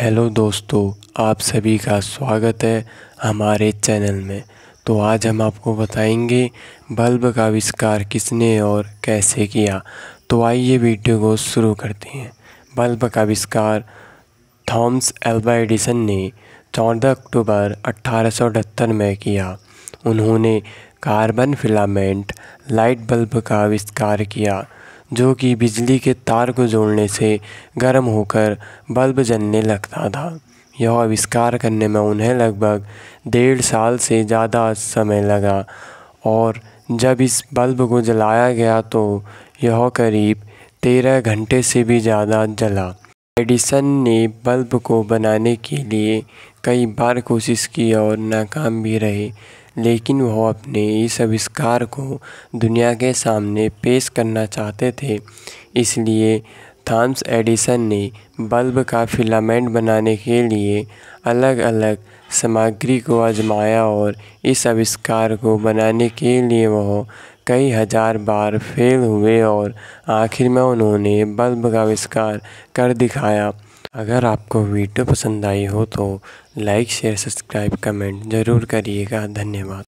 hello दोस्तों आप सभी का स्वागत है हमारे चैनल में तो आज हम आपको बताएंगे बल्ब का आविष्कार किसने और कैसे किया तो आइए वीडियो को शुरू करते हैं बल्ब का आविष्कार थॉम्स एल्बा एडिसन ने चौदह अक्टूबर अट्ठारह में किया उन्होंने कार्बन फिलामेंट लाइट बल्ब का आविष्कार किया जो कि बिजली के तार को जोड़ने से गर्म होकर बल्ब जलने लगता था यह आविष्कार करने में उन्हें लगभग डेढ़ साल से ज़्यादा समय लगा और जब इस बल्ब को जलाया गया तो यह करीब तेरह घंटे से भी ज़्यादा जला एडिसन ने बल्ब को बनाने के लिए कई बार कोशिश की और नाकाम भी रहे लेकिन वह अपने इस आविष्कार को दुनिया के सामने पेश करना चाहते थे इसलिए थॉम्स एडिसन ने बल्ब का फिलामेंट बनाने के लिए अलग अलग सामग्री को आजमाया और इस आविष्कार को बनाने के लिए वह कई हजार बार फेल हुए और आखिर में उन्होंने बल्ब का आविष्कार कर दिखाया अगर आपको वीडियो पसंद आई हो तो लाइक शेयर सब्सक्राइब कमेंट ज़रूर करिएगा धन्यवाद